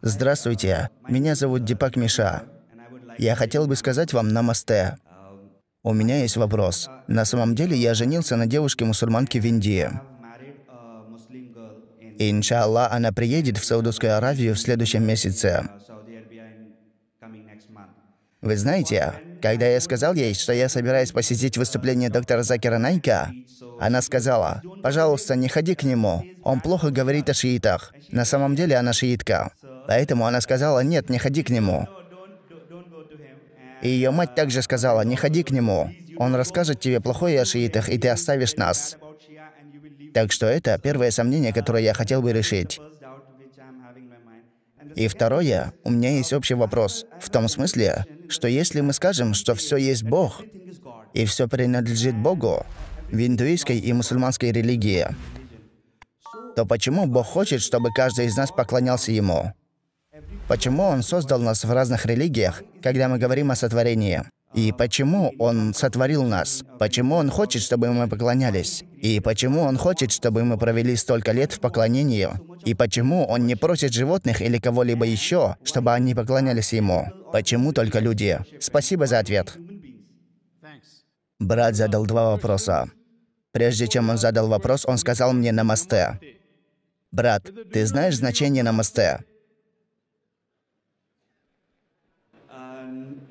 Здравствуйте, меня зовут Дипак Миша. Я хотел бы сказать вам намасте. У меня есть вопрос. На самом деле я женился на девушке-мусульманке в Индии. Иншаллах, она приедет в Саудовскую Аравию в следующем месяце. Вы знаете, когда я сказал ей, что я собираюсь посетить выступление доктора Закира Найка, она сказала, «Пожалуйста, не ходи к нему, он плохо говорит о шиитах». На самом деле она шиитка. Поэтому она сказала, нет, не ходи к нему. И ее мать также сказала, не ходи к нему. Он расскажет тебе плохое о шиитах, и ты оставишь нас. Так что это первое сомнение, которое я хотел бы решить. И второе, у меня есть общий вопрос. В том смысле, что если мы скажем, что все есть Бог, и все принадлежит Богу, в индуистской и мусульманской религии, то почему Бог хочет, чтобы каждый из нас поклонялся Ему? Почему Он создал нас в разных религиях, когда мы говорим о сотворении? И почему Он сотворил нас? Почему Он хочет, чтобы мы поклонялись? И почему Он хочет, чтобы мы провели столько лет в поклонении? И почему Он не просит животных или кого-либо еще, чтобы они поклонялись Ему? Почему только люди? Спасибо за ответ. Брат задал два вопроса. Прежде чем он задал вопрос, он сказал мне «намасте». «Брат, ты знаешь значение «намасте»?»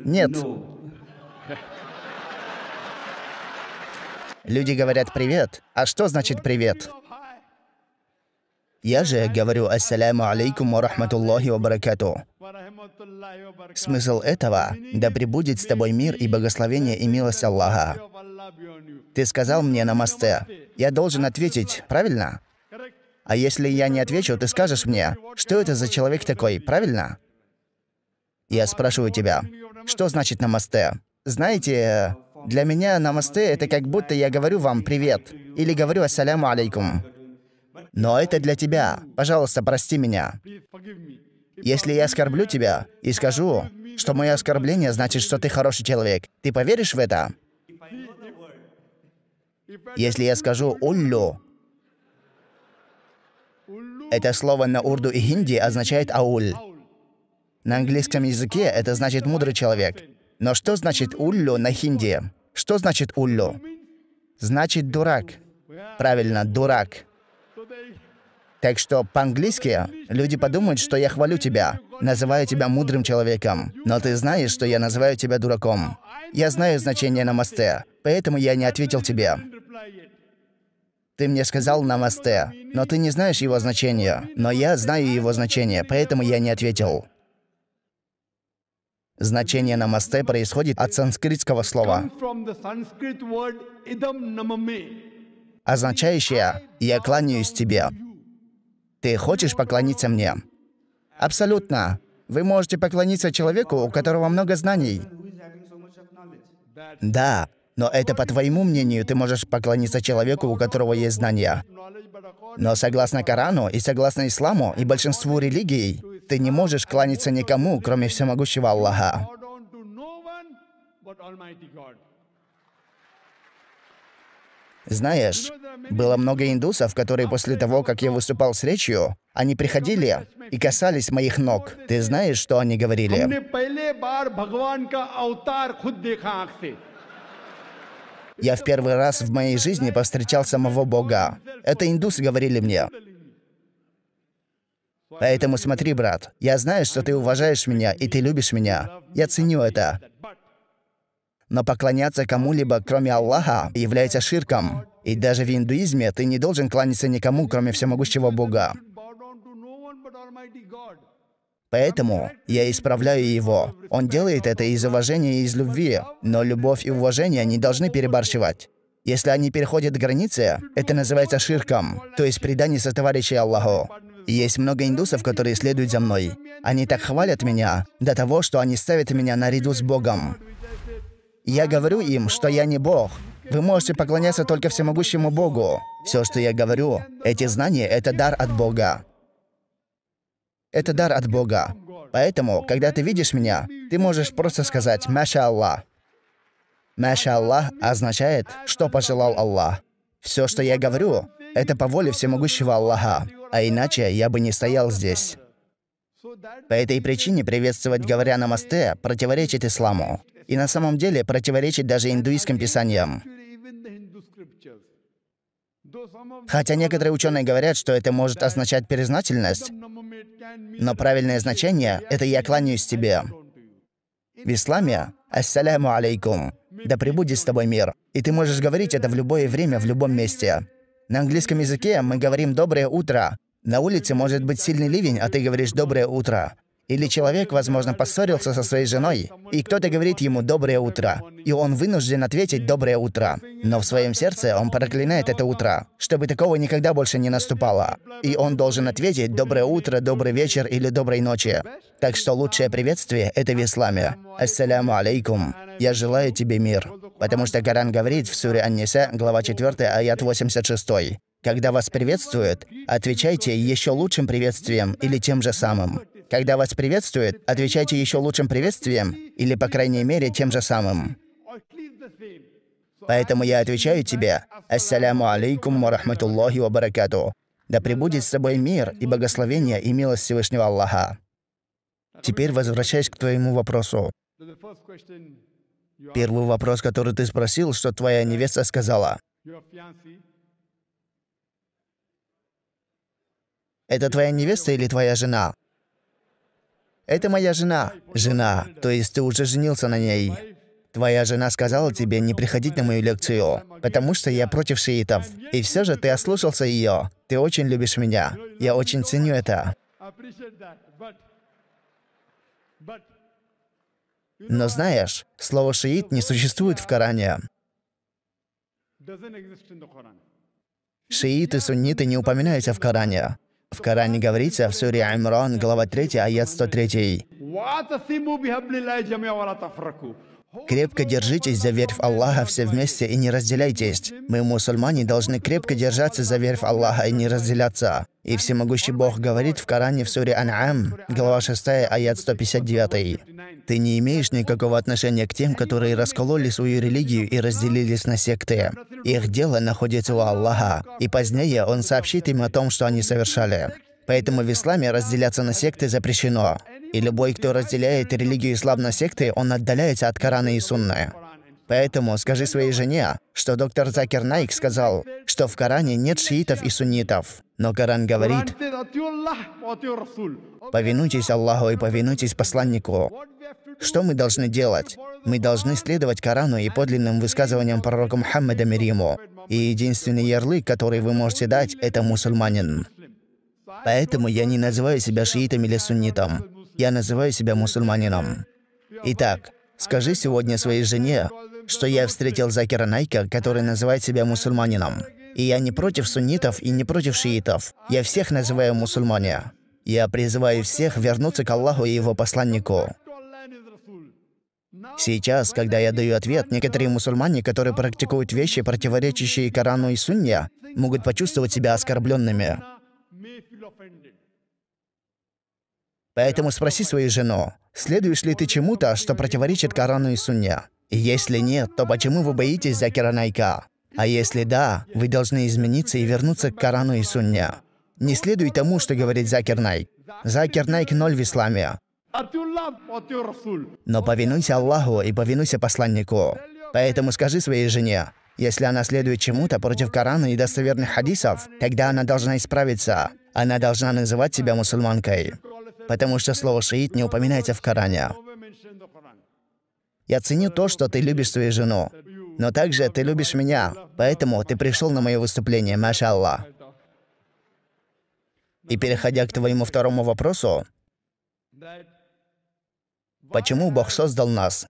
Нет. Ну. Люди говорят «привет». А что значит «привет»? Я же говорю «Ассаляму алейкум ва рахматуллахи ва баракату». Смысл этого – «Да пребудет с тобой мир и благословение и милость Аллаха». Ты сказал мне «намасте». Я должен ответить, правильно? А если я не отвечу, ты скажешь мне, что это за человек такой, правильно? Я спрашиваю тебя, что значит намасте? Знаете, для меня намасте — это как будто я говорю вам «привет» или говорю «ассаляму алейкум». Но это для тебя. Пожалуйста, прости меня. Если я оскорблю тебя и скажу, что мое оскорбление значит, что ты хороший человек, ты поверишь в это? Если я скажу «уллю», это слово на урду и хинди означает «ауль». На английском языке это значит «мудрый человек». Но что значит «уллю» на хинди? Что значит «уллю»? Значит «дурак». Правильно, «дурак». Так что по-английски люди подумают, что я хвалю тебя, называю тебя мудрым человеком. Но ты знаешь, что я называю тебя дураком. Я знаю значение намасте, поэтому я не ответил тебе. Ты мне сказал намасте, но ты не знаешь его значения. Но я знаю его значение, поэтому я не ответил. Значение намасте происходит от санскритского слова, означающее «я кланяюсь тебе». Ты хочешь поклониться мне? Абсолютно. Вы можете поклониться человеку, у которого много знаний. Да, но это по твоему мнению ты можешь поклониться человеку, у которого есть знания. Но согласно Корану и согласно исламу и большинству религий, ты не можешь кланяться никому, кроме всемогущего Аллаха. Знаешь, было много индусов, которые после того, как я выступал с речью, они приходили и касались моих ног. Ты знаешь, что они говорили? Я в первый раз в моей жизни повстречал самого Бога. Это индусы говорили мне. Поэтому смотри, брат, я знаю, что ты уважаешь меня, и ты любишь меня. Я ценю это. Но поклоняться кому-либо, кроме Аллаха, является ширком. И даже в индуизме ты не должен кланяться никому, кроме всемогущего Бога. Поэтому я исправляю его. Он делает это из уважения и из любви, но любовь и уважение не должны перебарщивать. Если они переходят границы, это называется ширком, то есть предание сотоварищей Аллаху. Есть много индусов, которые следуют за мной. Они так хвалят меня до того, что они ставят меня наряду с Богом. Я говорю им, что я не Бог. Вы можете поклоняться только всемогущему Богу. Все, что я говорю, эти знания — это дар от Бога. Это дар от Бога. Поэтому, когда ты видишь меня, ты можешь просто сказать «Маша Аллах». «Маша Аллах» означает «что пожелал Аллах». Все, что я говорю, это по воле всемогущего Аллаха а иначе я бы не стоял здесь. По этой причине приветствовать, говоря намасте, противоречит исламу. И на самом деле противоречит даже индуистским писаниям. Хотя некоторые ученые говорят, что это может означать признательность, но правильное значение — это «я кланяюсь тебе». В исламе «Ассаляму алейкум» — «Да пребудет с тобой мир». И ты можешь говорить это в любое время, в любом месте. На английском языке мы говорим «доброе утро». На улице может быть сильный ливень, а ты говоришь «доброе утро». Или человек, возможно, поссорился со своей женой, и кто-то говорит ему «доброе утро», и он вынужден ответить «доброе утро». Но в своем сердце он проклинает это утро, чтобы такого никогда больше не наступало. И он должен ответить «доброе утро», «добрый вечер» или «доброй ночи». Так что лучшее приветствие — это в исламе. «Ассаляму алейкум». Я желаю тебе мир. Потому что Коран говорит в суре Анниса, глава 4, аят 86. Когда вас приветствуют, отвечайте еще лучшим приветствием или тем же самым. Когда вас приветствуют, отвечайте еще лучшим приветствием или, по крайней мере, тем же самым. Поэтому я отвечаю тебе, «Ассаляму алейкум марахматуллахи ва баракату». Да пребудет с собой мир и благословение и милость Всевышнего Аллаха. Теперь возвращаясь к твоему вопросу. Первый вопрос, который ты спросил, что твоя невеста сказала. Это твоя невеста или твоя жена? Это моя жена. Жена. То есть ты уже женился на ней. Твоя жена сказала тебе не приходить на мою лекцию, потому что я против шиитов. И все же ты ослушался ее. Ты очень любишь меня. Я очень ценю это. But но знаешь, слово «шиит» не существует в Коране. Шииты, сунниты не упоминаются в Коране. В Коране говорится в Суре Аймран, глава 3, аят 103. Крепко держитесь за верь в Аллаха все вместе и не разделяйтесь. Мы, мусульмане, должны крепко держаться за верь в Аллаха и не разделяться. И всемогущий Бог говорит в Коране в суре Ан'ам, глава 6, аят 159. «Ты не имеешь никакого отношения к тем, которые раскололи свою религию и разделились на секты. Их дело находится у Аллаха, и позднее Он сообщит им о том, что они совершали». Поэтому в исламе разделяться на секты запрещено. И любой, кто разделяет религию ислам на секты, он отдаляется от Корана и Сунны. Поэтому скажи своей жене, что доктор Закер Найк сказал, что в Коране нет шиитов и суннитов. Но Коран говорит, «Повинуйтесь Аллаху и повинуйтесь посланнику». Что мы должны делать? Мы должны следовать Корану и подлинным высказываниям пророка Мухаммада Мириму. И единственный ярлык, который вы можете дать, это мусульманин. Поэтому я не называю себя шиитом или суннитом. Я называю себя мусульманином. Итак, скажи сегодня своей жене, что я встретил Закира Найка, который называет себя мусульманином. И я не против суннитов и не против шиитов. Я всех называю мусульмане. Я призываю всех вернуться к Аллаху и его посланнику. Сейчас, когда я даю ответ, некоторые мусульмане, которые практикуют вещи, противоречащие Корану и Сунне, могут почувствовать себя оскорбленными. Поэтому спроси свою жену, следуешь ли ты чему-то, что противоречит Корану и Сунне? И если нет, то почему вы боитесь Закира Найка? А если да, вы должны измениться и вернуться к Корану и Сунне. Не следуй тому, что говорит Закир Найк. Закир Найк ноль в исламе. Но повинуйся Аллаху и повинуйся посланнику. Поэтому скажи своей жене, если она следует чему-то против Корана и достоверных хадисов, тогда она должна исправиться. Она должна называть себя мусульманкой, потому что слово «шиит» не упоминается в Коране. Я ценю то, что ты любишь свою жену, но также ты любишь меня, поэтому ты пришел на мое выступление, машаллах. И переходя к твоему второму вопросу, почему Бог создал нас?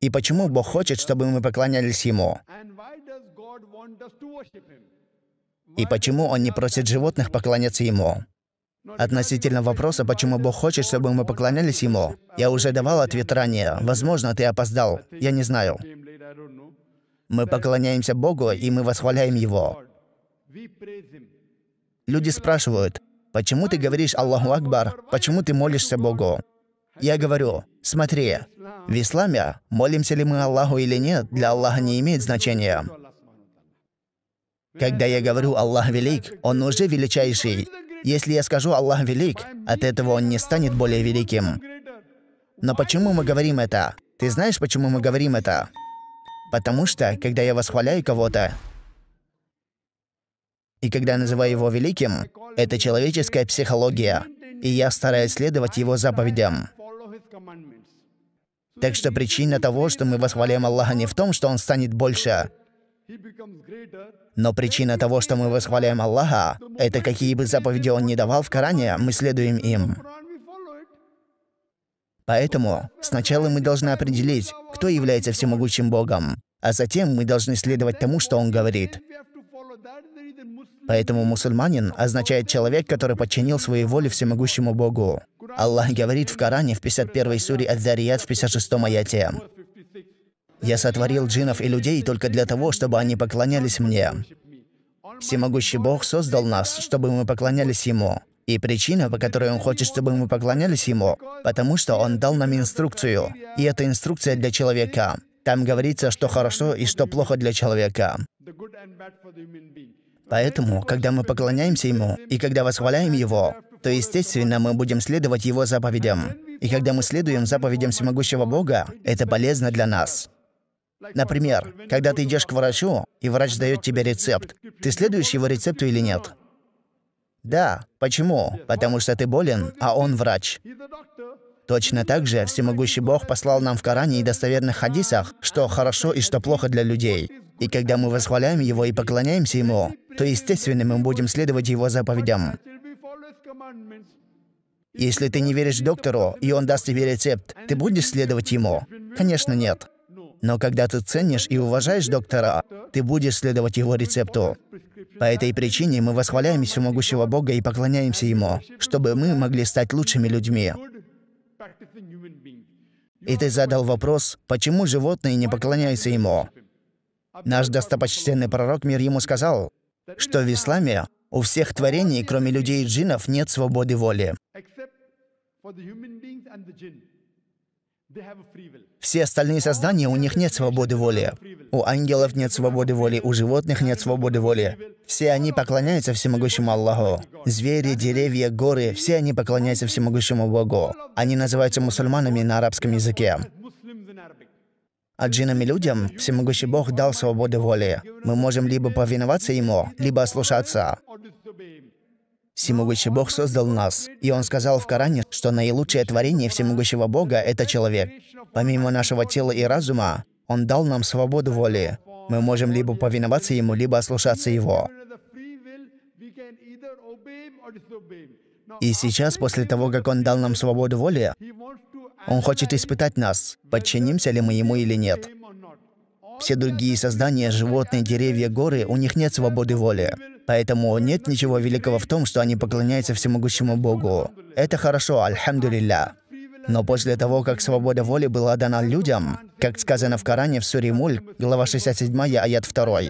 И почему Бог хочет, чтобы мы поклонялись Ему? И почему он не просит животных поклоняться ему? Относительно вопроса, почему Бог хочет, чтобы мы поклонялись Ему, я уже давал ответ ранее. Возможно, ты опоздал. Я не знаю. Мы поклоняемся Богу, и мы восхваляем Его. Люди спрашивают, почему ты говоришь «Аллаху Акбар», почему ты молишься Богу? Я говорю, смотри, в исламе, молимся ли мы Аллаху или нет, для Аллаха не имеет значения. Когда я говорю «Аллах велик», Он уже величайший. Если я скажу «Аллах велик», от этого Он не станет более великим. Но почему мы говорим это? Ты знаешь, почему мы говорим это? Потому что, когда я восхваляю кого-то, и когда называю его великим, это человеческая психология, и я стараюсь следовать его заповедям. Так что причина того, что мы восхваляем Аллаха не в том, что он станет больше, но причина того, что мы восхваляем Аллаха, это какие бы заповеди Он не давал в Коране, мы следуем им. Поэтому сначала мы должны определить, кто является всемогущим Богом, а затем мы должны следовать тому, что Он говорит. Поэтому мусульманин означает человек, который подчинил свою волю всемогущему Богу. Аллах говорит в Коране в 51 суре Ад-Дарият в 56 аяте. Я сотворил джинов и людей только для того, чтобы они поклонялись мне. Всемогущий Бог создал нас, чтобы мы поклонялись Ему. И причина, по которой Он хочет, чтобы мы поклонялись Ему, потому что Он дал нам инструкцию. И это инструкция для человека. Там говорится, что хорошо и что плохо для человека. Поэтому, когда мы поклоняемся Ему и когда восхваляем Его, то, естественно, мы будем следовать Его заповедям. И когда мы следуем заповедям всемогущего Бога, это полезно для нас. Например, когда ты идешь к врачу, и врач дает тебе рецепт, ты следуешь его рецепту или нет? Да. Почему? Потому что ты болен, а он врач. Точно так же всемогущий Бог послал нам в Коране и достоверных хадисах, что хорошо и что плохо для людей. И когда мы восхваляем Его и поклоняемся Ему, то, естественно, мы будем следовать Его заповедям. Если ты не веришь доктору, и он даст тебе рецепт, ты будешь следовать ему? Конечно, нет. Но когда ты ценишь и уважаешь доктора, ты будешь следовать его рецепту. По этой причине мы восхваляем всемогущего Бога и поклоняемся Ему, чтобы мы могли стать лучшими людьми. И ты задал вопрос, почему животные не поклоняются Ему? Наш достопочтенный пророк, мир ему, сказал, что в исламе у всех творений, кроме людей и джинов, нет свободы воли. Все остальные создания, у них нет свободы воли. У ангелов нет свободы воли, у животных нет свободы воли. Все они поклоняются всемогущему Аллаху. Звери, деревья, горы, все они поклоняются всемогущему Богу. Они называются мусульманами на арабском языке. А джинам и людям всемогущий Бог дал свободу воли. Мы можем либо повиноваться Ему, либо ослушаться. Всемогущий Бог создал нас, и Он сказал в Коране, что наилучшее творение Всемогущего Бога — это человек. Помимо нашего тела и разума, Он дал нам свободу воли. Мы можем либо повиноваться Ему, либо ослушаться Его. И сейчас, после того, как Он дал нам свободу воли, Он хочет испытать нас, подчинимся ли мы Ему или нет. Все другие создания, животные, деревья, горы, у них нет свободы воли. Поэтому нет ничего великого в том, что они поклоняются всемогущему Богу. Это хорошо, альхамдулилля. Но после того, как свобода воли была дана людям, как сказано в Коране в Суре Муль, глава 67, аят 2,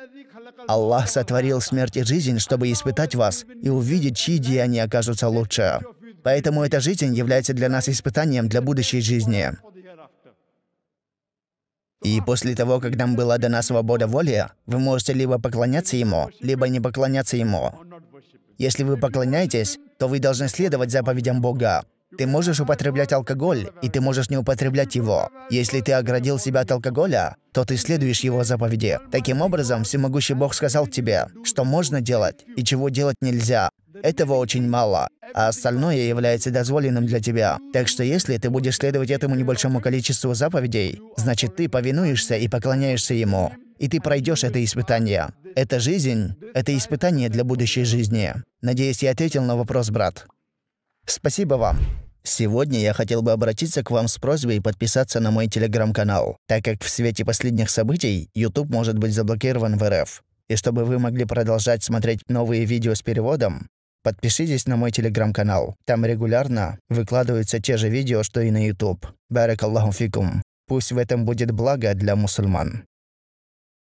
Аллах сотворил смерть и жизнь, чтобы испытать вас и увидеть, чьи деяния окажутся лучше. Поэтому эта жизнь является для нас испытанием для будущей жизни. И после того, как нам была дана свобода воли, вы можете либо поклоняться Ему, либо не поклоняться Ему. Если вы поклоняетесь, то вы должны следовать заповедям Бога. Ты можешь употреблять алкоголь, и ты можешь не употреблять его. Если ты оградил себя от алкоголя, то ты следуешь его заповеди. Таким образом, всемогущий Бог сказал тебе, что можно делать и чего делать нельзя, этого очень мало, а остальное является дозволенным для тебя. Так что если ты будешь следовать этому небольшому количеству заповедей, значит ты повинуешься и поклоняешься ему. И ты пройдешь это испытание. Эта жизнь — это испытание для будущей жизни. Надеюсь, я ответил на вопрос, брат. Спасибо вам. Сегодня я хотел бы обратиться к вам с просьбой подписаться на мой телеграм-канал, так как в свете последних событий YouTube может быть заблокирован в РФ. И чтобы вы могли продолжать смотреть новые видео с переводом, Подпишитесь на мой телеграм-канал. Там регулярно выкладываются те же видео, что и на YouTube. Барак Аллаху фикум. Пусть в этом будет благо для мусульман.